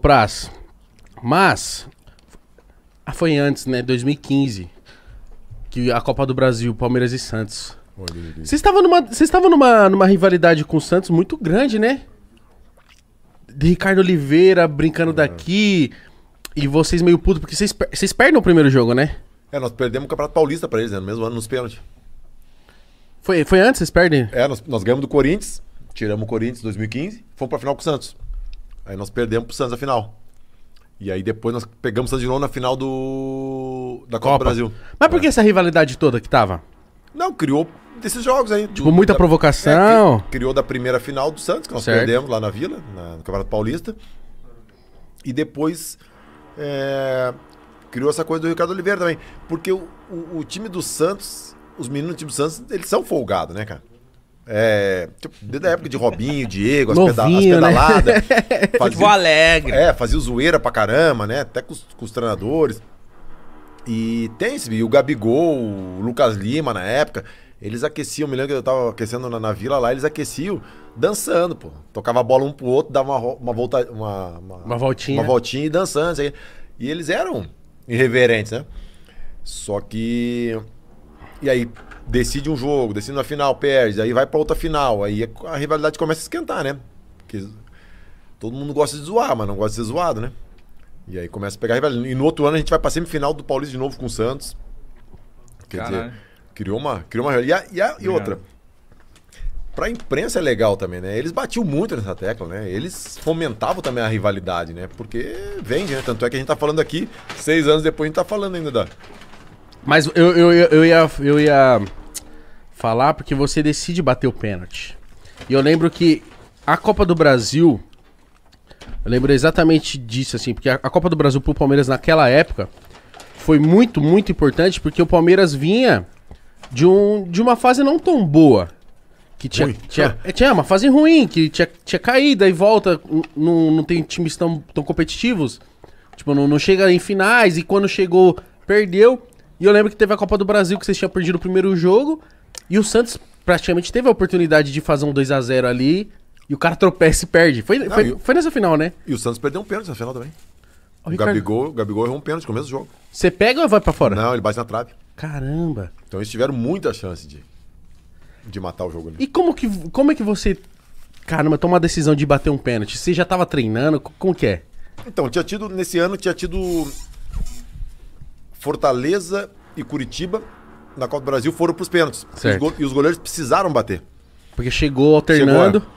Praz. Mas. Ah, foi antes, né? 2015. Que a Copa do Brasil, Palmeiras e Santos. Vocês estavam numa, você estava numa, numa rivalidade com o Santos muito grande, né? De Ricardo Oliveira brincando é. daqui. E vocês meio puto, porque vocês, vocês perdem o primeiro jogo, né? É, nós perdemos o Campeonato Paulista pra eles, né? No mesmo ano, nos pênaltis. Foi, foi antes, vocês perdem? É, nós, nós ganhamos do Corinthians, tiramos o Corinthians em 2015, fomos pra final com o Santos. Aí nós perdemos pro Santos a final. E aí depois nós pegamos o Santos de novo na final do da Copa, do Brasil. Mas por que essa rivalidade toda que tava? Não, criou desses jogos aí. Tipo, do, muita da, provocação. É, criou da primeira final do Santos, que nós certo. perdemos lá na Vila, na, no Campeonato Paulista. E depois é, criou essa coisa do Ricardo Oliveira também. Porque o, o, o time do Santos, os meninos do time do Santos, eles são folgados, né, cara? É, tipo, desde a época de Robinho, Diego, as, Novinho, peda as pedaladas. Né? Fazia, Futebol alegre. É, fazia zoeira pra caramba, né? Até com os, com os treinadores. E tem esse, e o Gabigol, o Lucas Lima na época, eles aqueciam, me lembro que eu tava aquecendo na, na vila lá, eles aqueciam dançando, pô. Tocava a bola um pro outro, dava uma, uma volta, uma, uma, uma, voltinha. Uma voltinha e dançando. Assim. E eles eram irreverentes, né? Só que e aí decide um jogo, decide na final, perde, aí vai para outra final. Aí é a rivalidade começa a esquentar, né? Porque todo mundo gosta de zoar, mas não gosta de ser zoado, né? E aí começa a pegar a rivalidade. E no outro ano a gente vai pra semifinal do Paulista de novo com o Santos. Quer Caralho. dizer, criou uma, criou uma rivalidade. E, a, e, a, e outra. Pra imprensa é legal também, né? Eles batiam muito nessa tecla, né? Eles fomentavam também a rivalidade, né? Porque vende, né? Tanto é que a gente tá falando aqui, seis anos depois a gente tá falando ainda da, mas eu, eu, eu, eu, ia, eu ia falar porque você decide bater o pênalti. E eu lembro que a Copa do Brasil. Eu lembro exatamente disso, assim, porque a, Copa do Brasil pro Palmeiras naquela época foi muito, muito importante porque o Palmeiras vinha de, um, de uma fase não tão boa. Que tinha, tinha, é, tinha uma fase ruim, que tinha, tinha caída e volta, não, não tem times tão, tão competitivos. Tipo, não, não chega em finais e quando chegou, perdeu. E eu lembro que teve a Copa do Brasil que vocês tinham perdido o primeiro jogo. E o Santos praticamente teve a oportunidade de fazer um 2 a 0 ali. E o cara tropeça e perde. Foi, Não, foi, e foi, nessa final, né? E o Santos perdeu um pênalti na final também. O, o Gabigol, o Gabigol errou um pênalti no começo do jogo. Você pega ou vai para fora? Não, ele bate na trave. Caramba. Então eles tiveram muita chance de, de matar o jogo ali. E como que, como é que você, caramba, toma a decisão de bater um pênalti? Você já tava treinando? Como que é? Então, tinha tido, nesse ano, tinha tido Fortaleza e Curitiba, na Copa do Brasil, foram para os pênaltis. Certo. E os, goleiros precisaram bater. Porque chegou alternando. Chegou,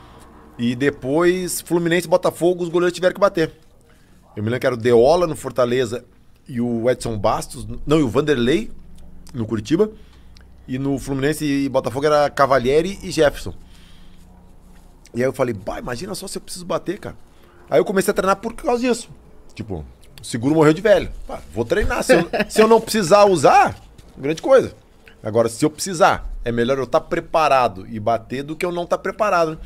é. e depois, Fluminense e Botafogo, os goleiros tiveram que bater. Eu me lembro que era o Deola no Fortaleza e o Edson Bastos. Não, e o Vanderlei no Curitiba. E no Fluminense e Botafogo era Cavalieri e Jefferson. E aí eu falei, bah, imagina só se eu preciso bater, cara. Aí eu comecei a treinar por causa disso. Tipo, seguro morreu de velho. Pá, vou treinar. Se eu, se eu não precisar usar, grande coisa. Agora, se eu precisar, é melhor eu estar tá preparado e bater do que eu não estar tá preparado. Né?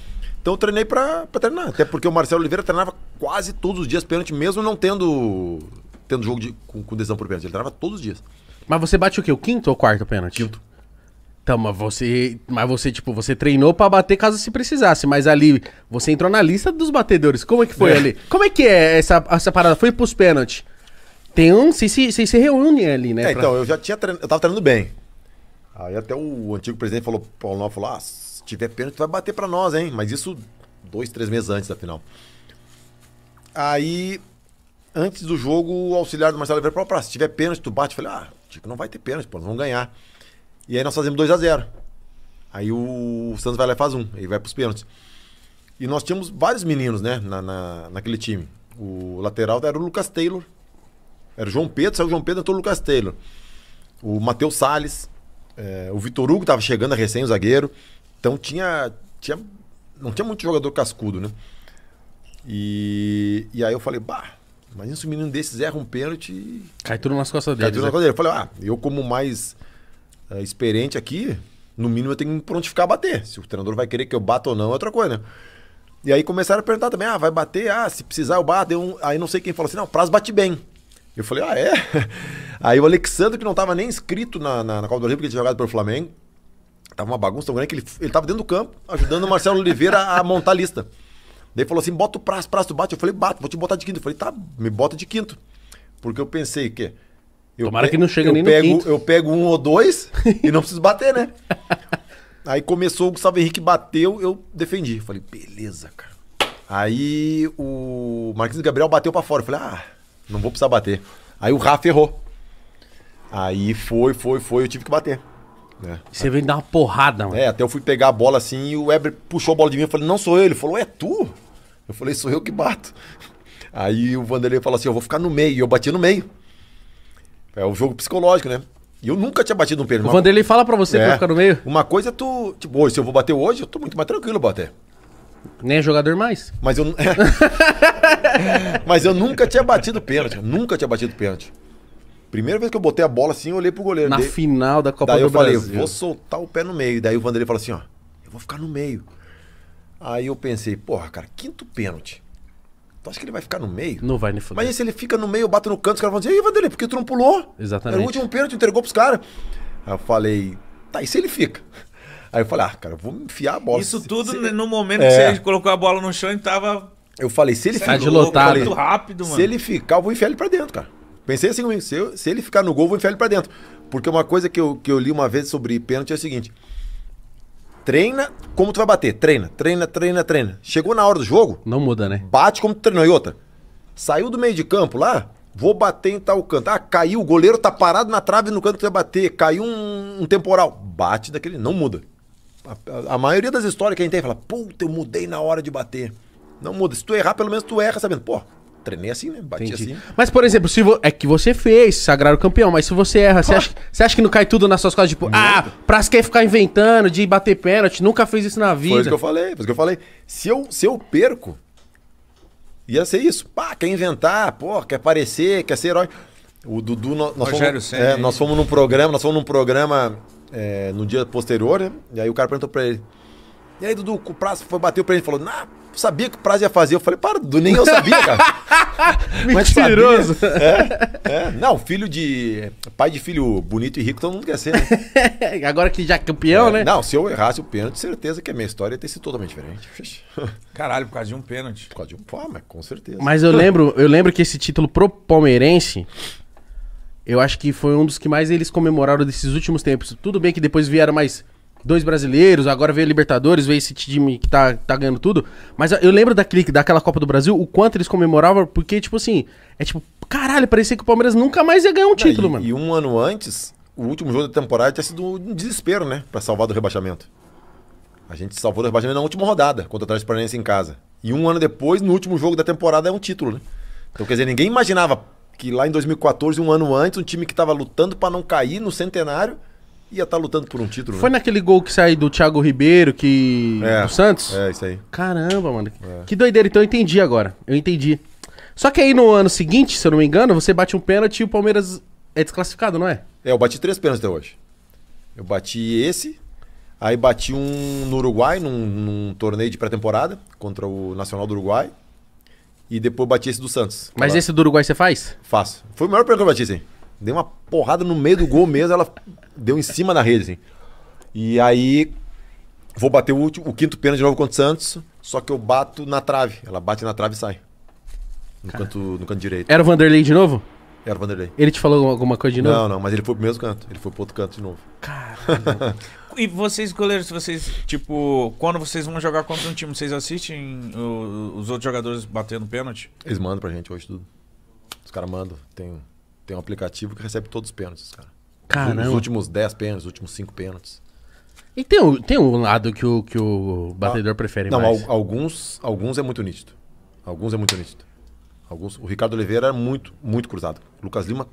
Então eu treinei para treinar. Até porque o Marcelo Oliveira treinava quase todos os dias pênalti, mesmo não tendo tendo jogo de, com, com decisão por pênalti. Ele treinava todos os dias. Mas você bate o quê? O quinto ou quarto pênalti? Quinto. Então, mas você, mas você tipo, você treinou para bater caso se precisasse, mas ali você entrou na lista dos batedores. Como é que foi é. ali? Como é que é essa, essa parada? Foi pros pênaltis? Tem um, vocês se, se, se reúnem ali, né? É, pra... então, eu já tinha treinado, eu tava treinando bem. Aí até o antigo presidente falou, Paulo Nova falou: "Ah, se tiver pênalti vai bater para nós, hein?" Mas isso dois, três meses antes da final. Aí antes do jogo, o auxiliar do Marcelo Oliveira falou: se tiver pênalti, tu bate. Eu falei, ah, Tico, não vai ter pênalti, pô, nós vamos ganhar. E aí nós fazemos 2 a 0 Aí o Santos vai lá e faz um, aí vai pros pênaltis. E nós tínhamos vários meninos, né, na, na, naquele time. O lateral era o Lucas Taylor. Era o João Pedro, saiu o João Pedro, entrou o Lucas Taylor. O Matheus Salles. É, o Vitor Hugo tava chegando, recém o zagueiro. Então tinha, tinha. Não tinha muito jogador cascudo, né? E, e aí eu falei, bah, imagina se um menino desses erra um pênalti. Cai tudo nas costas dele. Cai tudo nas né? costas dele. Eu falei, ah, eu como mais uh, experiente aqui, no mínimo eu tenho que me prontificar a bater. Se o treinador vai querer que eu bata ou não é outra coisa, né? E aí começaram a perguntar também, ah, vai bater? Ah, se precisar eu bato. Eu, aí não sei quem falou assim, não, o prazo bate bem. Eu falei, ah, é? Aí o Alexandre, que não estava nem inscrito na, na, na Copa do Rio, porque ele tinha jogado pelo Flamengo, tava uma bagunça tão grande que ele, ele tava dentro do campo, ajudando o Marcelo Oliveira a, montar a lista. Daí falou assim: bota o prazo, prazo, tu bate. Eu falei, bato, vou te botar de quinto. Eu falei, tá, me bota de quinto. Porque eu pensei que eu Tomara que não chegue eu nem pego, no quinto. Eu pego um ou dois e não preciso bater, né? Aí começou, o Gustavo Henrique bateu, eu defendi. Falei, beleza, cara. Aí o Marquinhos Gabriel bateu para fora. falei, ah, não vou precisar bater. Aí o Rafa errou. Aí foi, foi, foi, eu tive que bater. Né? Você veio dar uma porrada, mano. É, até eu fui pegar a bola assim e o Weber puxou a bola de mim. Eu falei, não sou eu. Ele falou, é tu? Eu falei, sou eu que bato. Aí o Vanderlei falou assim: eu vou ficar no meio. E eu bati no meio. É um jogo psicológico, né? E eu nunca tinha batido um pênalti. O Vanderlei fala pra você é. pra ficar no meio. Uma coisa é tu. Tipo, hoje, se eu vou bater hoje, eu tô muito mais tranquilo, bater. Nem é jogador mais. Mas eu. Mas eu nunca tinha batido pênalti. Nunca tinha batido pênalti. Primeira vez que eu botei a bola assim, eu olhei pro goleiro. Na final da Copa daí do Brasil. Daí eu falei, vou soltar o pé no meio. Daí o Vanderlei falou assim, ó, eu vou ficar no meio. Aí eu pensei, porra, cara, quinto pênalti. Tu acha que ele vai ficar no meio? Não vai nem foder. Mas se ele fica no meio, bate no canto, os caras vão dizer, ei, Vanderlei, por que tu não pulou? Exatamente. Era o último pênalti, entregou pros caras. Aí eu falei, tá, e se ele fica? Aí eu falei, ah, cara, vou enfiar a bola. Isso se, tudo se... no momento é. que você colocou a bola no chão e tava. Eu falei, se ele ficar. Tá muito rápido, mano. Se ele ficar, eu vou enfiar ele pra dentro, cara. Pensei assim comigo, se, se ele ficar no gol, eu vou enfiar ele pra dentro. Porque uma coisa que eu, que eu li uma vez sobre pênalti é o seguinte: treina como tu vai bater. Treina, treina, treina, treina. Chegou na hora do jogo. Não muda, né? Bate como tu treinou. E outra. Saiu do meio de campo lá, vou bater em tal canto. Ah, caiu, o goleiro tá parado na trave no canto que tu vai bater. Caiu um, um temporal. Bate daquele. Não muda. A, a, a, maioria das histórias que a gente tem fala, puta, eu mudei na hora de bater. Não muda. Se tu errar, pelo menos tu erra sabendo, pô, treinei assim, né? Bati Entendi. assim. Mas, por exemplo, se vo... é que você fez Sagrado Campeão, mas se você erra, você ah. acha, acha que não cai tudo nas suas costas? Tipo, Nada. ah, pra quer ficar inventando de bater pênalti, nunca fez isso na vida. Foi isso que eu falei, foi isso que eu falei. Se eu, se eu perco, ia ser isso. Pá, quer inventar, pô, quer aparecer, quer ser herói. O Dudu, nós, nós Rogério, fomos, é, nós fomos num programa, nós fomos num programa é, no dia posterior, né? E aí o cara perguntou pra ele. E aí, Dudu, o prazo foi bater pra ele e falou, nah, sabia que prazo ia fazer. Eu falei, para, do nem eu sabia, cara. Mentiroso. Sabia. É, é. Não, filho de. Pai de filho bonito e rico, todo mundo quer ser. Né? Agora que já é campeão, é. né? Não, se eu errasse o pênalti, certeza que a minha história ia ter sido totalmente diferente. Caralho, por causa de um pênalti. Por causa de um. Pô, mas com certeza. Mas eu lembro, eu lembro que esse título pro palmeirense. Eu acho que foi um dos que mais eles comemoraram desses últimos tempos. Tudo bem que depois vieram mais dois brasileiros, agora veio a Libertadores, veio esse time que tá, tá ganhando tudo. Mas eu lembro daquele, daquela Copa do Brasil, o quanto eles comemoravam, porque, tipo assim, é tipo, caralho, parecia que o Palmeiras nunca mais ia ganhar um título, e, mano. E um ano antes, o último jogo da temporada tinha sido um desespero, né? Pra salvar do rebaixamento. A gente salvou do rebaixamento na última rodada, contra o Atlético Paranaense em casa. E um ano depois, no último jogo da temporada, é um título, né? Então, quer dizer, ninguém imaginava que lá em 2014, um ano antes, um time que estava lutando para não cair no centenário, ia estar tá lutando por um título. Né? Foi né? naquele gol que saiu do Thiago Ribeiro, que. É, do Santos? É, isso aí. Caramba, mano. É. Que doideira. Então eu entendi agora. Eu entendi. Só que aí no ano seguinte, se eu não me engano, você bate um pênalti e o Palmeiras é desclassificado, não é? É, eu bati três pênaltis até hoje. Eu bati esse, aí bati um no Uruguai, num, num torneio de pré-temporada, contra o Nacional do Uruguai. E depois bati esse do Santos. Mas lá. esse do Uruguai você faz? Faço. Foi o melhor pênalti que eu bati, sim. Deu uma porrada no meio do gol mesmo, ela deu em cima da rede, assim. E aí, vou bater o, último, o quinto pênalti de novo contra o Santos, só que eu bato na trave. Ela bate na trave e sai. No, canto, no canto direito. Era o Vanderlei de novo? Era o Vanderlei. Ele te falou alguma coisa de novo? Não, não, mas ele foi pro mesmo canto. Ele foi pro outro canto de novo. Caralho. e vocês, goleiros, vocês, tipo, quando vocês vão jogar contra um time, vocês assistem o, os outros jogadores batendo pênalti? Eles mandam pra gente hoje tudo. Os caras mandam. Tem tem um aplicativo que recebe todos os pênaltis, cara. Caramba. Os últimos 10 pênaltis, os últimos 5 pênaltis. E tem um, tem um lado que o, que o batedor ah, prefere não, mais? Não, alguns, alguns é muito nítido. Alguns é muito nítido. Alguns, o Ricardo Oliveira era é muito, muito cruzado. O Lucas Lima,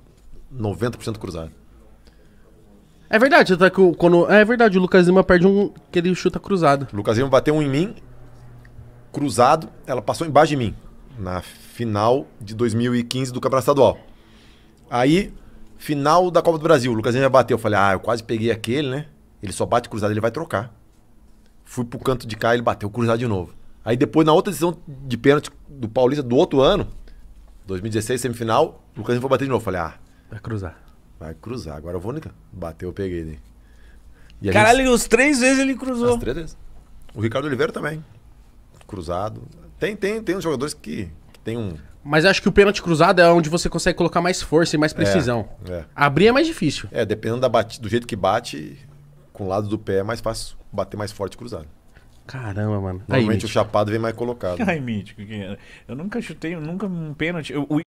90% cruzado. É verdade, tá que quando, é verdade, o Lucas Lima perde um que ele chuta cruzado. O Lucas Lima bateu um em mim, cruzado, ela passou embaixo de mim, na final de 2015 do Campeonato Estadual. Aí, final da Copa do Brasil, o Lucas Lima bateu. Eu falei, ah, eu quase peguei aquele, né? Ele só bate cruzado, ele vai trocar. Fui pro canto de cá, ele bateu cruzado de novo. Aí depois, na outra decisão de pênalti do Paulista do outro ano, 2016, semifinal, o Lucas Lima foi bater de novo. Eu falei, ah. Vai cruzar. Vai cruzar. Agora eu vou, Nica. Bateu, eu peguei ele. E Caralho, gente... os três vezes ele cruzou. As três vezes. O Ricardo Oliveira também. Cruzado. Tem, tem, tem uns jogadores que, que tem um. Mas acho que o pênalti cruzado é onde você consegue colocar mais força e mais é, precisão. É, é. Abrir é mais difícil. É, dependendo da bate, do jeito que bate, com o lado do pé é mais fácil bater mais forte cruzado. Caramba, mano. Normalmente Aí, o mítico. chapado vem mais colocado. Ai, mítico. Eu nunca chutei, nunca um pênalti. Eu, o